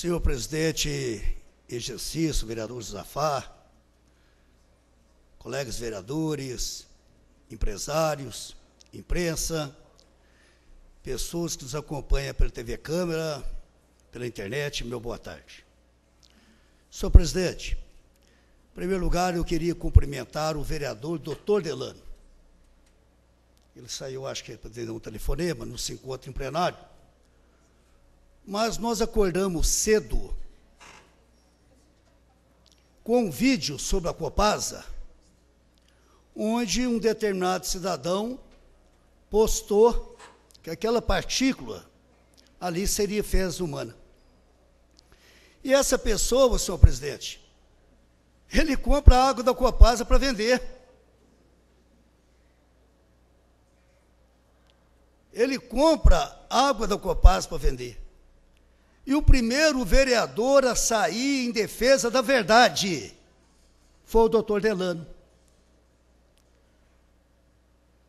Senhor presidente exercício, vereador Zafar, colegas vereadores, empresários, imprensa, pessoas que nos acompanham pela TV Câmara, pela internet, meu boa tarde. Senhor presidente, em primeiro lugar, eu queria cumprimentar o vereador doutor Delano. Ele saiu, acho que é para um telefonema, não se encontra em plenário mas nós acordamos cedo com um vídeo sobre a Copasa, onde um determinado cidadão postou que aquela partícula ali seria fezes humana. E essa pessoa, senhor presidente, ele compra a água da Copasa para vender. Ele compra água da Copasa para vender e o primeiro vereador a sair em defesa da verdade foi o doutor Delano.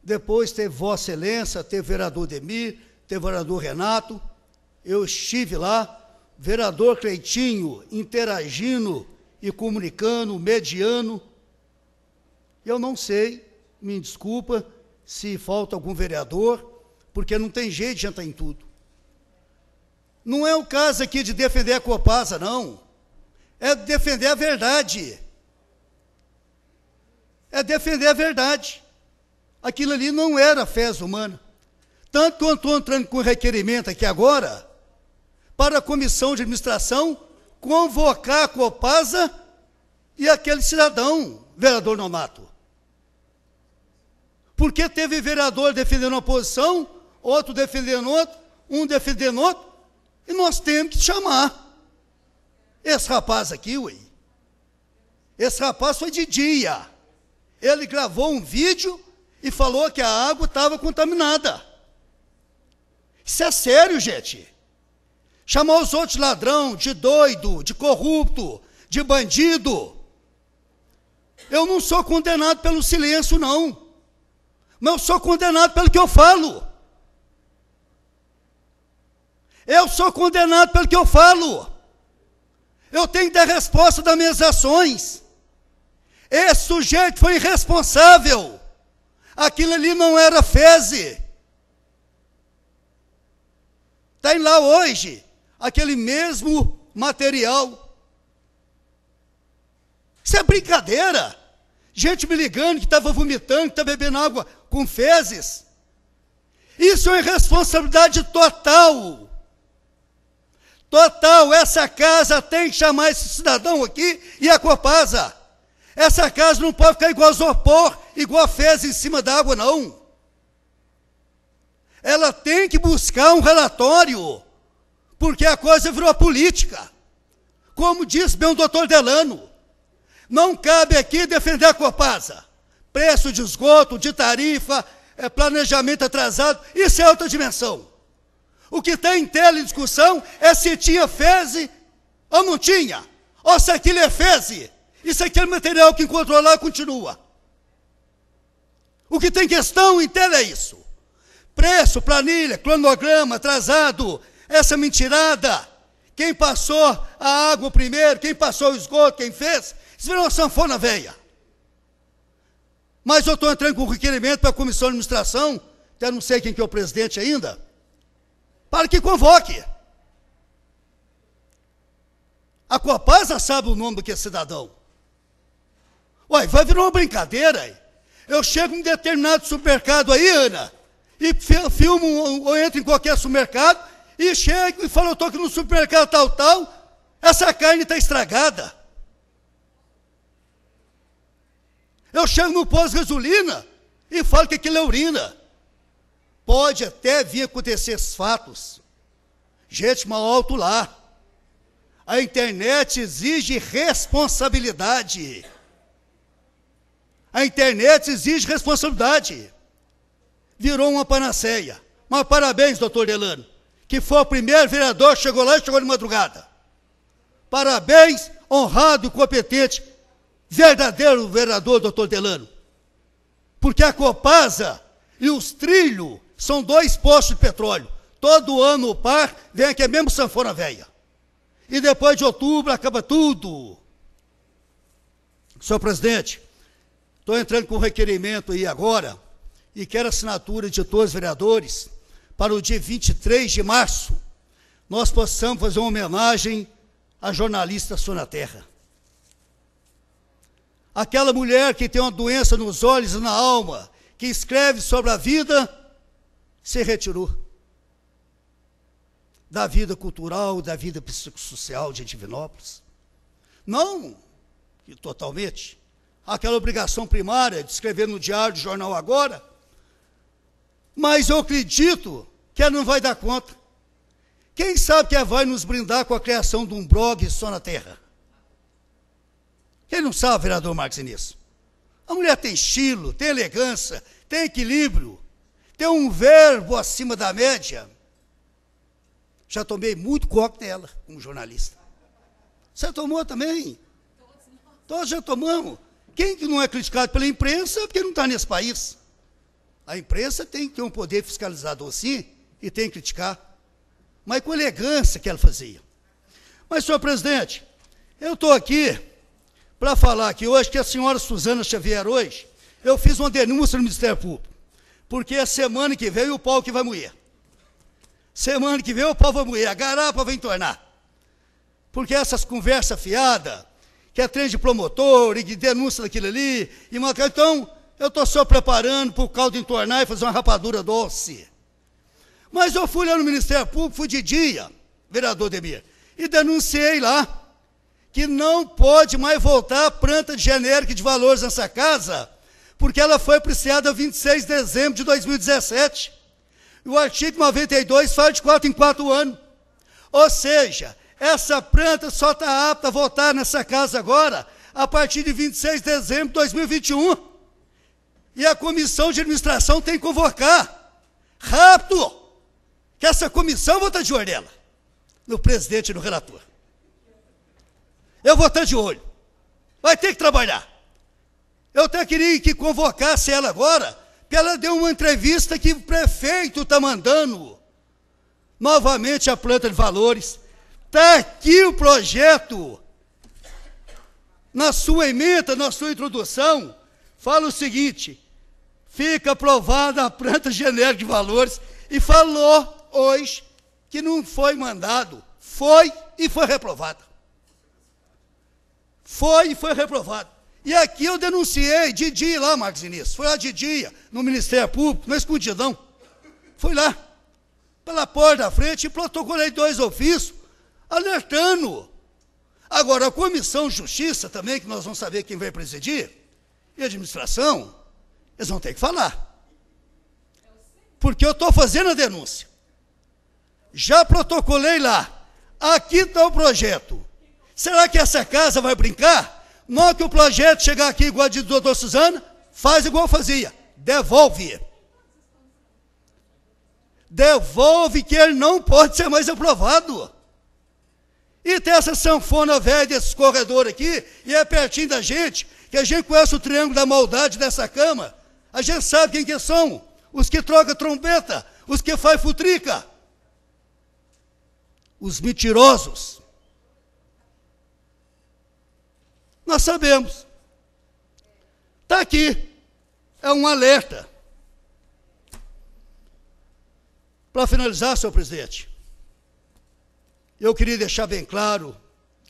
Depois teve Vossa Excelência, teve vereador Demir, teve vereador Renato. Eu estive lá, vereador Cleitinho interagindo e comunicando, mediano. Eu não sei, me desculpa, se falta algum vereador, porque não tem jeito de entrar em tudo. Não é o caso aqui de defender a Copasa, não. É defender a verdade. É defender a verdade. Aquilo ali não era fezes humana. Tanto que eu estou entrando com requerimento aqui agora para a comissão de administração convocar a Copasa e aquele cidadão, vereador Nomato. Porque teve vereador defendendo uma posição, outro defendendo outro, um defendendo outro, e nós temos que chamar. Esse rapaz aqui, ué. Esse rapaz foi de dia. Ele gravou um vídeo e falou que a água estava contaminada. Isso é sério, gente. Chamar os outros de ladrão, de doido, de corrupto, de bandido. Eu não sou condenado pelo silêncio, não. Mas eu sou condenado pelo que eu falo. Eu sou condenado pelo que eu falo. Eu tenho que dar resposta das minhas ações. Esse sujeito foi irresponsável. Aquilo ali não era fezes. Tem tá lá hoje aquele mesmo material. Isso é brincadeira. Gente me ligando que estava vomitando, que estava tá bebendo água com fezes. Isso é uma irresponsabilidade total. Total, essa casa tem que chamar esse cidadão aqui e a Copasa. Essa casa não pode ficar igual isopor, igual fezes em cima da água, não. Ela tem que buscar um relatório, porque a coisa virou política. Como disse bem o doutor Delano, não cabe aqui defender a Copasa. Preço de esgoto, de tarifa, é planejamento atrasado, isso é outra dimensão. O que tem tela em discussão é se tinha fezes ou não tinha, ou se aquilo é fezes. e se é aquele material que encontrou lá continua. O que tem questão em tela é isso. Preço, planilha, cronograma, atrasado, essa mentirada. Quem passou a água primeiro, quem passou o esgoto, quem fez, isso virou uma sanfona veia. Mas eu estou entrando com requerimento para a comissão de administração, até não sei quem que é o presidente ainda, para que convoque. A Copasa sabe o nome do que é cidadão. Uai, vai virar uma brincadeira aí. Eu chego em determinado supermercado aí, Ana, e filmo, ou entro em qualquer supermercado, e chego e falo, eu estou aqui no supermercado tal, tal, essa carne está estragada. Eu chego no pós-gasolina e falo que aquilo é urina. Pode até vir acontecer fatos, gente mal alto lá. A internet exige responsabilidade. A internet exige responsabilidade. Virou uma panaceia. Mas parabéns, doutor Delano, que foi o primeiro vereador, chegou lá e chegou de madrugada. Parabéns, honrado e competente, verdadeiro vereador, doutor Delano. Porque a Copasa e os trilhos são dois postos de petróleo. Todo ano o par vem aqui, é mesmo sanfona velha. E depois de outubro acaba tudo. Senhor presidente, estou entrando com um requerimento aí agora e quero assinatura de todos os vereadores para o dia 23 de março. Nós possamos fazer uma homenagem à jornalista Sônia Terra. Aquela mulher que tem uma doença nos olhos e na alma, que escreve sobre a vida se retirou da vida cultural, da vida psicossocial de Divinópolis. Não totalmente. Aquela obrigação primária de escrever no diário, no jornal agora. Mas eu acredito que ela não vai dar conta. Quem sabe que ela vai nos brindar com a criação de um blog só na terra? Quem não sabe, vereador Marcos Inês? A mulher tem estilo, tem elegância, tem equilíbrio, tem um verbo acima da média. Já tomei muito dela, como jornalista. Você tomou também? Todos já tomamos. Quem que não é criticado pela imprensa é porque não está nesse país. A imprensa tem que ter um poder fiscalizador, sim, e tem que criticar. Mas com elegância que ela fazia. Mas, senhor presidente, eu estou aqui para falar que hoje que a senhora Suzana Xavier hoje, eu fiz uma denúncia no Ministério Público porque a semana que vem o pau que vai moer. Semana que vem o pau vai moer, a garapa vai entornar. Porque essas conversas fiadas, que é trem de promotor e que denúncia daquilo ali, e malcar. então eu estou só preparando para o caldo entornar e fazer uma rapadura doce. Mas eu fui lá no Ministério Público, fui de dia, vereador Demir, e denunciei lá que não pode mais voltar a planta de genérico de valores nessa casa, porque ela foi apreciada 26 de dezembro de 2017. E o artigo 92 fala de quatro em quatro anos. Ou seja, essa planta só está apta a votar nessa casa agora, a partir de 26 de dezembro de 2021. E a comissão de administração tem que convocar. Rápido! Que essa comissão vou estar tá de olho nela, no presidente e no relator. Eu vou estar tá de olho. Vai ter que trabalhar. Eu até queria que convocasse ela agora, que ela deu uma entrevista que o prefeito está mandando. Novamente a planta de valores. Está aqui o projeto. Na sua emenda, na sua introdução, fala o seguinte: fica aprovada a planta genérica de valores e falou hoje que não foi mandado, foi e foi reprovada. Foi e foi reprovado. E aqui eu denunciei de dia lá, Marcos Inês. Foi lá de dia, no Ministério Público, no escondidão. Fui lá, pela porta da frente, e protocolei dois ofícios, alertando. Agora, a Comissão de Justiça também, que nós vamos saber quem vai presidir, e a administração, eles vão ter que falar. Porque eu estou fazendo a denúncia. Já protocolei lá. Aqui está o projeto. Será que essa casa vai brincar? Não que o projeto chegar aqui igual a de doutor Suzano, faz igual fazia, devolve. Devolve que ele não pode ser mais aprovado. E tem essa sanfona velha desse corredor aqui, e é pertinho da gente, que a gente conhece o triângulo da maldade dessa cama. A gente sabe quem que são. Os que trocam trombeta, os que faz futrica. Os mentirosos. Nós sabemos. Está aqui. É um alerta. Para finalizar, senhor presidente, eu queria deixar bem claro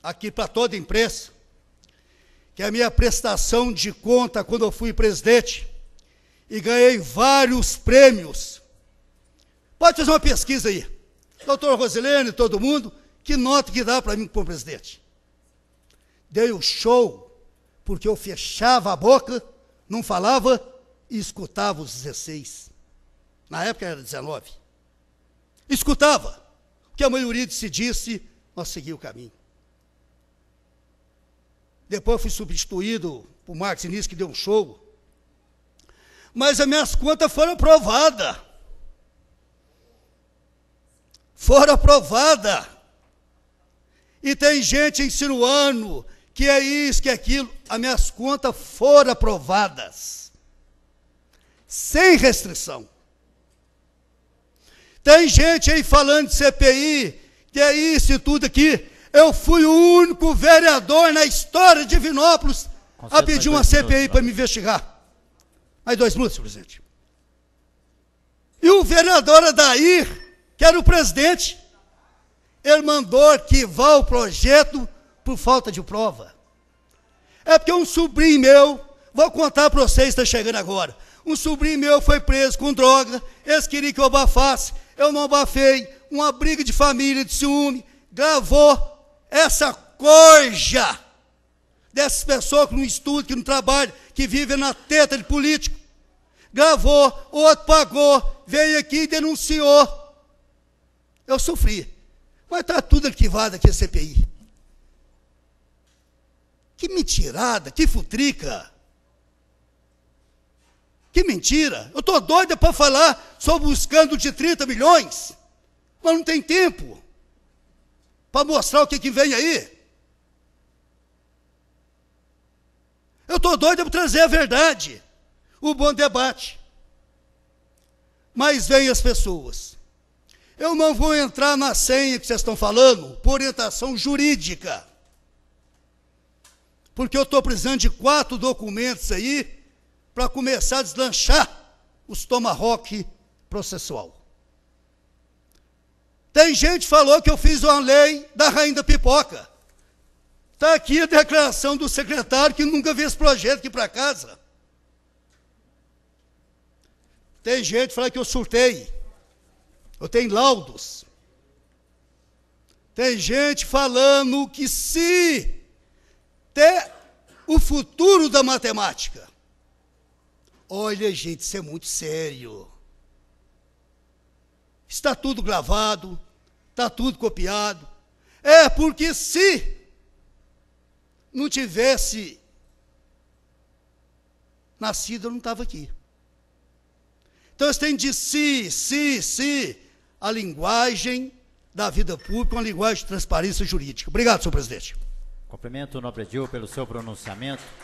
aqui para toda a imprensa que a minha prestação de conta quando eu fui presidente e ganhei vários prêmios. Pode fazer uma pesquisa aí. Doutor Rosilene, todo mundo, que nota que dá para mim como presidente? dei um show, porque eu fechava a boca, não falava e escutava os 16. Na época era 19. Escutava o que a maioria disse nós seguimos o caminho. Depois fui substituído por Marcos Inês, que deu um show. Mas as minhas contas foram aprovadas. Foram aprovadas. E tem gente insinuando que é isso, que é aquilo, as minhas contas foram aprovadas, sem restrição. Tem gente aí falando de CPI, que é isso e tudo aqui. Eu fui o único vereador na história de Vinópolis a pedir uma CPI para né? me investigar. Mais dois minutos, presidente. E o vereador Adair, que era o presidente, ele mandou arquivar o projeto por falta de prova. É porque um sobrinho meu, vou contar para vocês, está chegando agora. Um sobrinho meu foi preso com droga, eles queriam que eu abafasse, eu não abafei, uma briga de família, de ciúme, gravou essa corja dessas pessoas que não estudam, que não trabalham, que vivem na teta de político. Gravou, outro pagou, veio aqui e denunciou. Eu sofri. Mas está tudo arquivado aqui a CPI mentirada, que futrica. Que mentira. Eu estou doida para falar só buscando de 30 milhões, mas não tem tempo para mostrar o que, que vem aí. Eu estou doida para trazer a verdade, o bom debate. Mas vem as pessoas. Eu não vou entrar na senha que vocês estão falando, por orientação jurídica porque eu estou precisando de quatro documentos aí para começar a deslanchar os tomahawk processual. Tem gente que falou que eu fiz uma lei da rainha da pipoca. Está aqui a declaração do secretário que nunca vi esse projeto aqui para casa. Tem gente que fala que eu surtei. Eu tenho laudos. Tem gente falando que se ter o futuro da matemática. Olha, gente, isso é muito sério. Está tudo gravado, está tudo copiado. É porque se não tivesse nascido, eu não estava aqui. Então, eles têm de si, si, si, a linguagem da vida pública, uma linguagem de transparência jurídica. Obrigado, senhor presidente. Cumprimento o nobre pelo seu pronunciamento.